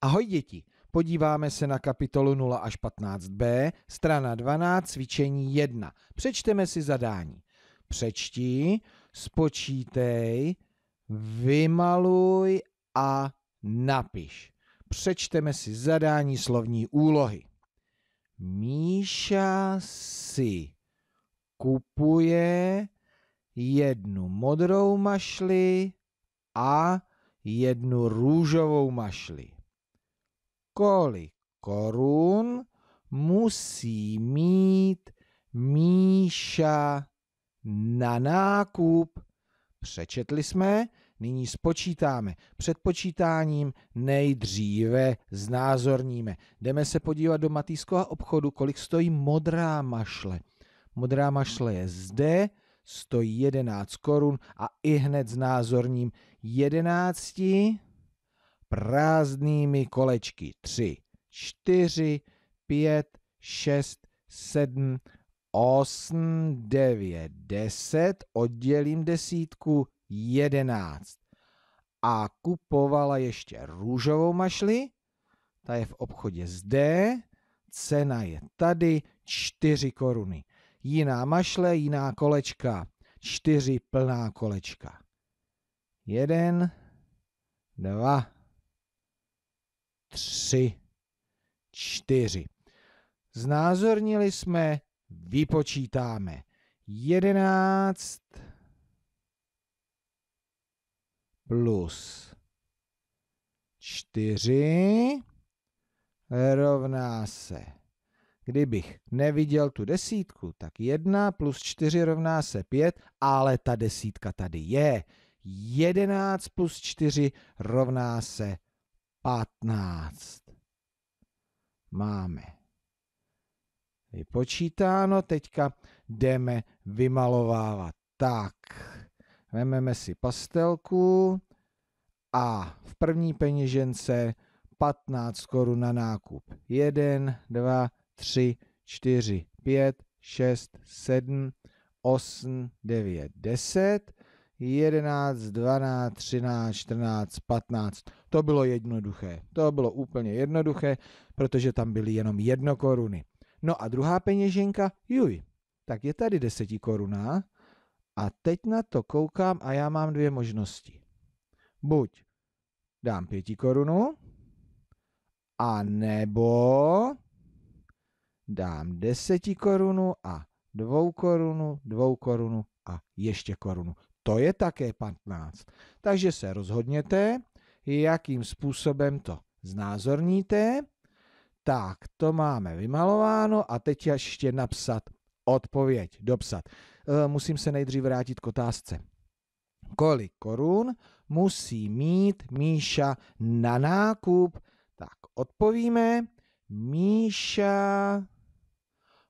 Ahoj děti, podíváme se na kapitolu 0 až 15b, strana 12, cvičení 1. Přečteme si zadání. Přečti, spočítej, vymaluj a napiš. Přečteme si zadání slovní úlohy. Míša si kupuje jednu modrou mašli a jednu růžovou mašli kolik korun musí mít Míša na nákup. Přečetli jsme, nyní spočítáme. Před počítáním nejdříve znázorníme. Jdeme se podívat do Matýskova obchodu, kolik stojí modrá mašle. Modrá mašle je zde, stojí 11 korun a i hned znázorním 11 prázdnými kolečky 3, 4, 5, 6, 7, 8, 9, 10, oddělím desítku 11. A kupovala ještě růžovou mašli, ta je v obchodě zde, cena je tady 4 koruny. Jiná mašle, jiná kolečka, 4 plná kolečka. 1, 2, 3 tři, čtyři. Znázornili jsme, vypočítáme. jedenáct plus čtyři rovná se. Kdybych neviděl tu desítku, tak 1 plus 4 rovná se 5, ale ta desítka tady je. 11 plus 4 rovná se 15. Máme vypočítáno, teďka jdeme vymalovávat. Tak, vezmeme si pastelku a v první peněžence 15 korun na nákup. 1, 2, 3, 4, 5, 6, 7, 8, 9, 10. 11, 12, 13, 14, 15. To bylo jednoduché. To bylo úplně jednoduché, protože tam byly jenom jedno koruny. No a druhá peněženka, juj, tak je tady koruna. a teď na to koukám a já mám dvě možnosti. Buď dám pěti korunu a nebo dám deseti korunu a dvou korunu, dvou korunu a ještě korunu to je také 15. Takže se rozhodněte, jakým způsobem to znázorníte. Tak, to máme vymalováno a teď ještě napsat odpověď, dopsat. Eh, musím se nejdřív vrátit k otázce. Kolik korun musí mít Míša na nákup? Tak, odpovíme. Míša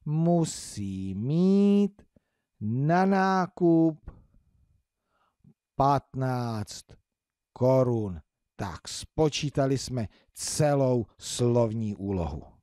musí mít na nákup 15 korun. Tak spočítali jsme celou slovní úlohu.